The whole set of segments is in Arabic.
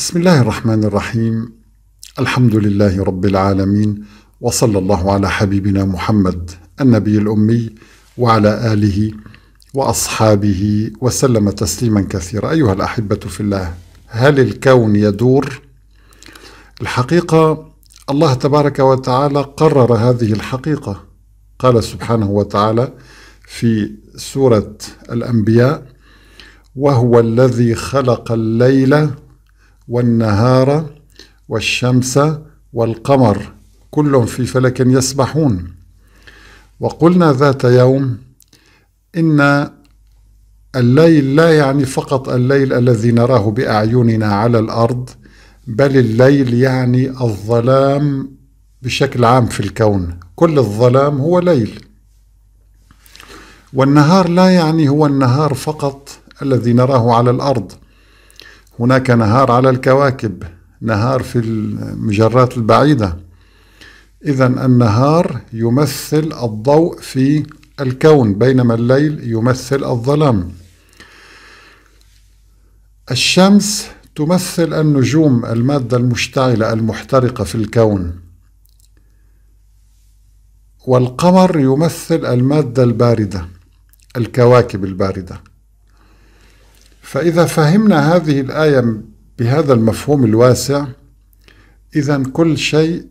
بسم الله الرحمن الرحيم الحمد لله رب العالمين وصلى الله على حبيبنا محمد النبي الأمي وعلى آله وأصحابه وسلم تسليما كثيرا أيها الأحبة في الله هل الكون يدور؟ الحقيقة الله تبارك وتعالى قرر هذه الحقيقة قال سبحانه وتعالى في سورة الأنبياء وهو الذي خلق الليل والنهار والشمس والقمر كل في فلك يسبحون وقلنا ذات يوم إن الليل لا يعني فقط الليل الذي نراه بأعيننا على الأرض بل الليل يعني الظلام بشكل عام في الكون كل الظلام هو ليل والنهار لا يعني هو النهار فقط الذي نراه على الأرض هناك نهار على الكواكب نهار في المجرات البعيدة إذا النهار يمثل الضوء في الكون بينما الليل يمثل الظلام الشمس تمثل النجوم المادة المشتعلة المحترقة في الكون والقمر يمثل المادة الباردة الكواكب البارده فإذا فهمنا هذه الآية بهذا المفهوم الواسع إذا كل شيء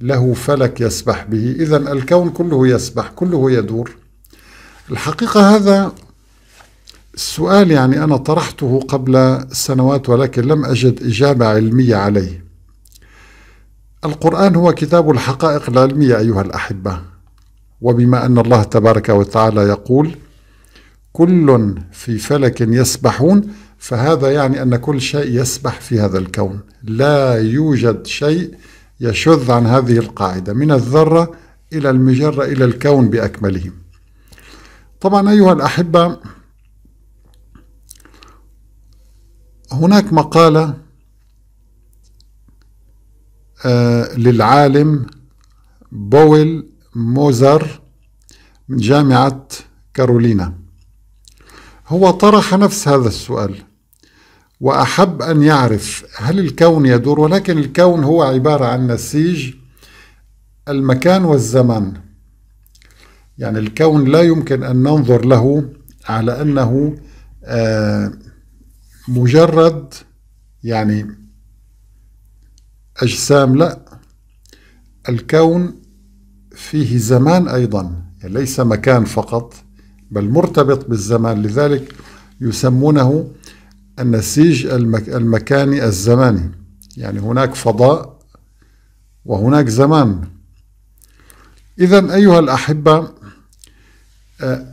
له فلك يسبح به إذا الكون كله يسبح كله يدور الحقيقة هذا السؤال يعني أنا طرحته قبل سنوات ولكن لم أجد إجابة علمية عليه القرآن هو كتاب الحقائق العلمية أيها الأحبة وبما أن الله تبارك وتعالى يقول كل في فلك يسبحون فهذا يعني أن كل شيء يسبح في هذا الكون لا يوجد شيء يشذ عن هذه القاعدة من الذرة إلى المجرة إلى الكون بأكمله طبعا أيها الأحبة هناك مقالة آه، للعالم بويل موزر من جامعة كارولينا هو طرح نفس هذا السؤال وأحب أن يعرف هل الكون يدور ولكن الكون هو عبارة عن نسيج المكان والزمان يعني الكون لا يمكن أن ننظر له على أنه آه، مجرد يعني أجسام لا الكون فيه زمان أيضا يعني ليس مكان فقط بل مرتبط بالزمان لذلك يسمونه النسيج المكاني الزماني يعني هناك فضاء وهناك زمان إذا أيها الأحبة آه،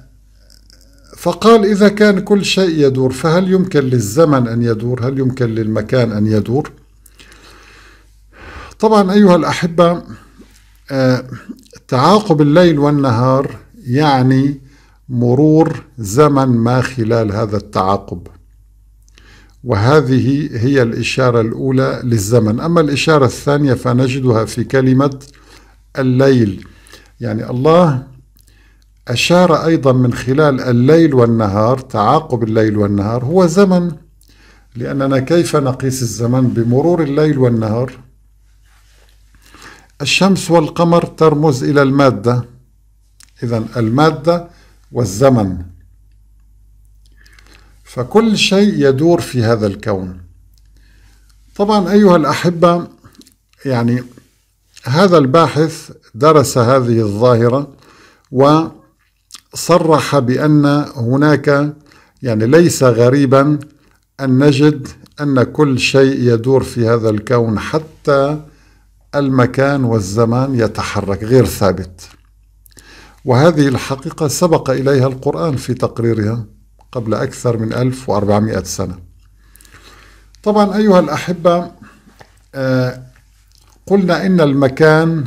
فقال إذا كان كل شيء يدور فهل يمكن للزمن أن يدور هل يمكن للمكان أن يدور طبعا أيها الأحبة آه، تعاقب الليل والنهار يعني مرور زمن ما خلال هذا التعاقب وهذه هي الإشارة الأولى للزمن أما الإشارة الثانية فنجدها في كلمة الليل يعني الله أشار أيضا من خلال الليل والنهار تعاقب الليل والنهار هو زمن لأننا كيف نقيس الزمن بمرور الليل والنهار الشمس والقمر ترمز إلى المادة إذا المادة والزمن فكل شيء يدور في هذا الكون طبعا أيها الأحبة يعني هذا الباحث درس هذه الظاهرة وصرح بأن هناك يعني ليس غريبا أن نجد أن كل شيء يدور في هذا الكون حتى المكان والزمان يتحرك غير ثابت وهذه الحقيقة سبق إليها القرآن في تقريرها قبل أكثر من 1400 سنة طبعا أيها الأحبة آه، قلنا إن المكان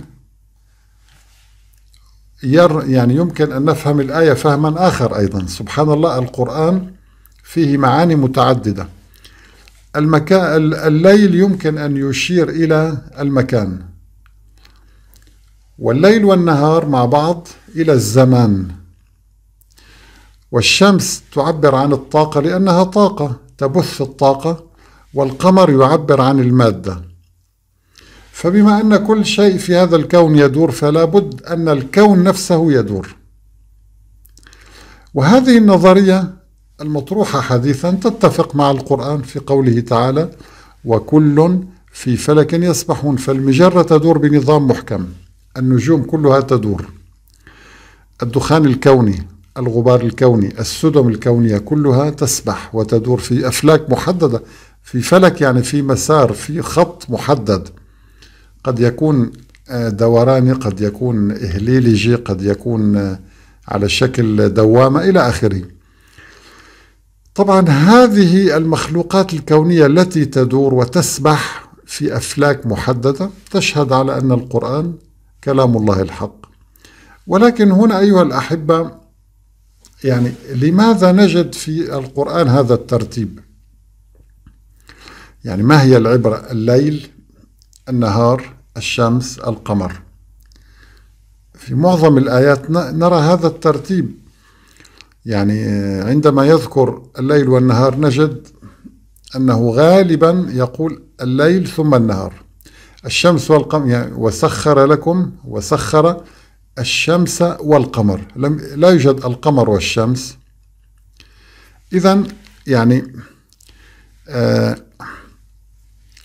ير يعني يمكن أن نفهم الآية فهما آخر أيضا سبحان الله القرآن فيه معاني متعددة المكان الليل يمكن أن يشير إلى المكان والليل والنهار مع بعض إلى الزمان والشمس تعبر عن الطاقة لأنها طاقة تبث الطاقة والقمر يعبر عن المادة فبما أن كل شيء في هذا الكون يدور فلا بد أن الكون نفسه يدور وهذه النظرية المطروحة حديثا تتفق مع القرآن في قوله تعالى وكل في فلك يسبحون فالمجرة تدور بنظام محكم النجوم كلها تدور الدخان الكوني الغبار الكوني السدم الكونية كلها تسبح وتدور في أفلاك محددة في فلك يعني في مسار في خط محدد قد يكون آه، دوراني قد يكون إهليلجي قد يكون آه، على شكل دوامة إلى آخره طبعا هذه المخلوقات الكونية التي تدور وتسبح في أفلاك محددة تشهد على أن القرآن كلام الله الحق ولكن هنا أيها الأحبة يعني لماذا نجد في القرآن هذا الترتيب يعني ما هي العبرة الليل النهار الشمس القمر في معظم الآيات نرى هذا الترتيب يعني عندما يذكر الليل والنهار نجد أنه غالبا يقول الليل ثم النهار الشمس والقمر يعني وسخر لكم وسخر الشمس والقمر لم لا يوجد القمر والشمس إذا يعني آه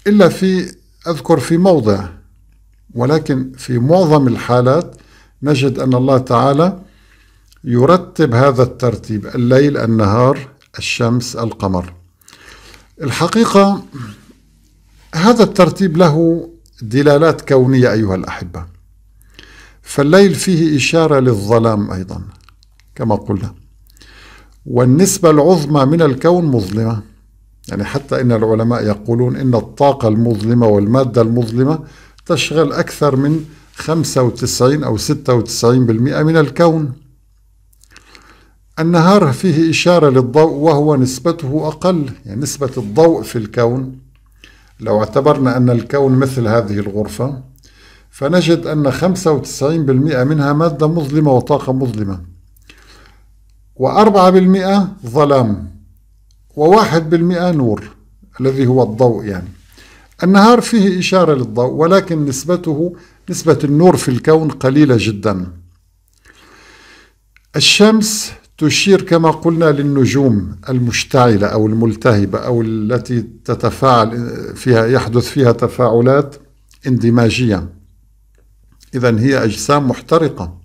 إلا في أذكر في موضع ولكن في معظم الحالات نجد أن الله تعالى يرتب هذا الترتيب الليل النهار الشمس القمر الحقيقة هذا الترتيب له دلالات كونية أيها الأحبة فالليل فيه إشارة للظلام أيضا كما قلنا والنسبة العظمى من الكون مظلمة يعني حتى إن العلماء يقولون إن الطاقة المظلمة والمادة المظلمة تشغل أكثر من 95 أو 96% من الكون النهار فيه إشارة للضوء وهو نسبته أقل يعني نسبة الضوء في الكون لو اعتبرنا أن الكون مثل هذه الغرفة فنجد أن 95% منها مادة مظلمة وطاقة مظلمة و4% ظلام و1% نور الذي هو الضوء يعني النهار فيه إشارة للضوء ولكن نسبته نسبة النور في الكون قليلة جدا الشمس تشير كما قلنا للنجوم المشتعلة أو الملتهبة أو التي تتفاعل فيها يحدث فيها تفاعلات اندماجية إذا هي أجسام محترقة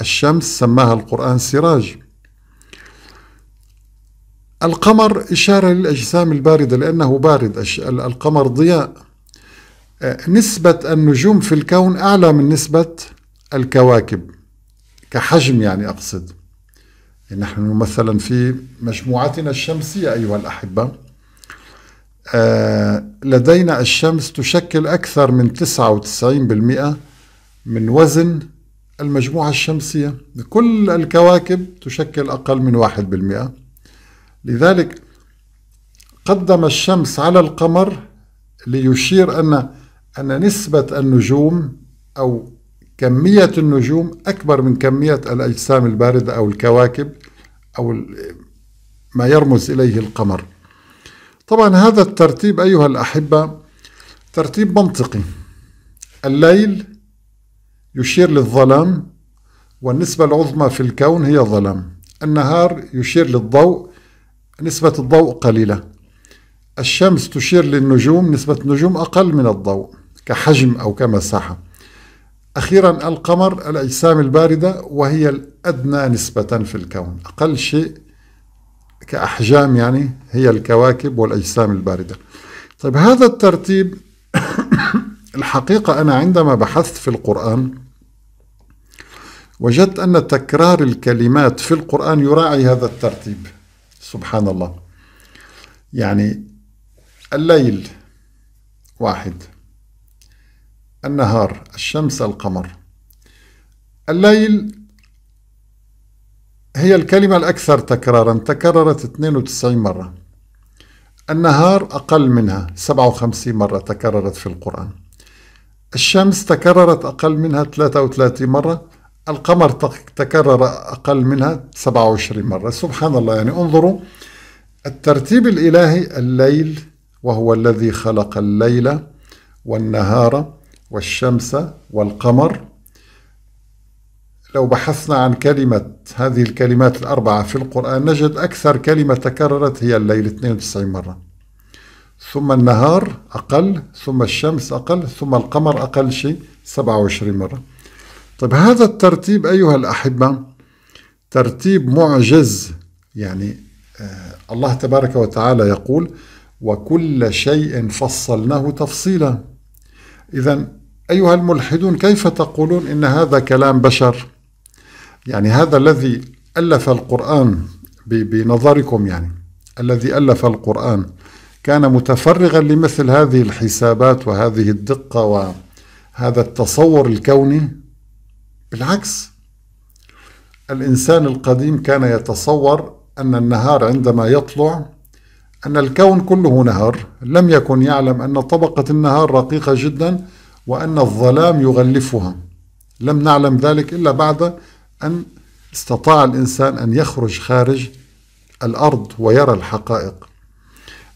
الشمس سماها القرآن سراج القمر إشارة للأجسام الباردة لأنه بارد القمر ضياء آه، نسبة النجوم في الكون أعلى من نسبة الكواكب كحجم يعني أقصد نحن مثلا في مجموعتنا الشمسية أيها الأحبة آه، لدينا الشمس تشكل أكثر من 99% من وزن المجموعة الشمسية كل الكواكب تشكل أقل من واحد بالمئة لذلك قدم الشمس على القمر ليشير أن أن نسبة النجوم أو كمية النجوم أكبر من كمية الأجسام الباردة أو الكواكب أو ما يرمز إليه القمر طبعا هذا الترتيب أيها الأحبة ترتيب منطقي الليل يشير للظلام والنسبة العظمى في الكون هي الظلام النهار يشير للضوء نسبة الضوء قليلة الشمس تشير للنجوم نسبة النجوم أقل من الضوء كحجم أو كمساحة أخيرا القمر الأجسام الباردة وهي الأدنى نسبة في الكون أقل شيء كأحجام يعني هي الكواكب والأجسام الباردة طيب هذا الترتيب الحقيقة أنا عندما بحثت في القرآن وجدت أن تكرار الكلمات في القرآن يراعي هذا الترتيب سبحان الله يعني الليل واحد النهار الشمس القمر الليل هي الكلمة الأكثر تكرارا تكررت 92 مرة النهار أقل منها 57 مرة تكررت في القرآن الشمس تكررت أقل منها 33 مرة القمر تكرر أقل منها 27 مرة سبحان الله يعني انظروا الترتيب الإلهي الليل وهو الذي خلق الليل والنهار والشمس والقمر لو بحثنا عن كلمة هذه الكلمات الأربعة في القرآن نجد أكثر كلمة تكررت هي الليل 92 مرة ثم النهار أقل ثم الشمس أقل ثم القمر أقل شيء 27 مرة طيب هذا الترتيب أيها الأحبة ترتيب معجز يعني آه، الله تبارك وتعالى يقول وكل شيء فصلناه تفصيلا إذا أيها الملحدون كيف تقولون إن هذا كلام بشر يعني هذا الذي ألف القرآن بنظركم يعني الذي ألف القرآن كان متفرغا لمثل هذه الحسابات وهذه الدقة وهذا التصور الكوني بالعكس الإنسان القديم كان يتصور أن النهار عندما يطلع أن الكون كله نهر لم يكن يعلم أن طبقة النهار رقيقة جدا وأن الظلام يغلفها لم نعلم ذلك إلا بعد أن استطاع الإنسان أن يخرج خارج الأرض ويرى الحقائق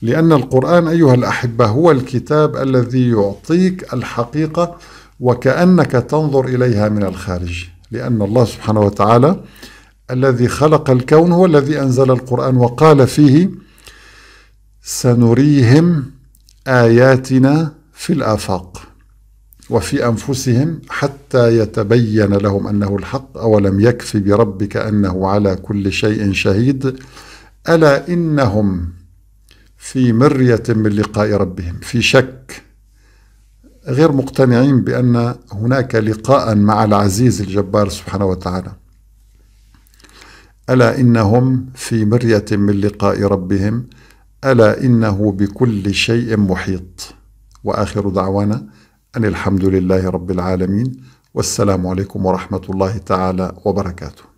لأن القرآن أيها الأحبة هو الكتاب الذي يعطيك الحقيقة وكأنك تنظر إليها من الخارج لأن الله سبحانه وتعالى الذي خلق الكون هو الذي أنزل القرآن وقال فيه سنريهم آياتنا في الآفاق وفي أنفسهم حتى يتبين لهم أنه الحق أولم يكف بربك أنه على كل شيء شهيد ألا إنهم في مرية من لقاء ربهم في شك غير مقتنعين بأن هناك لقاء مع العزيز الجبار سبحانه وتعالى ألا إنهم في مرية من لقاء ربهم ألا إنه بكل شيء محيط وآخر دعوانا أن الحمد لله رب العالمين والسلام عليكم ورحمة الله تعالى وبركاته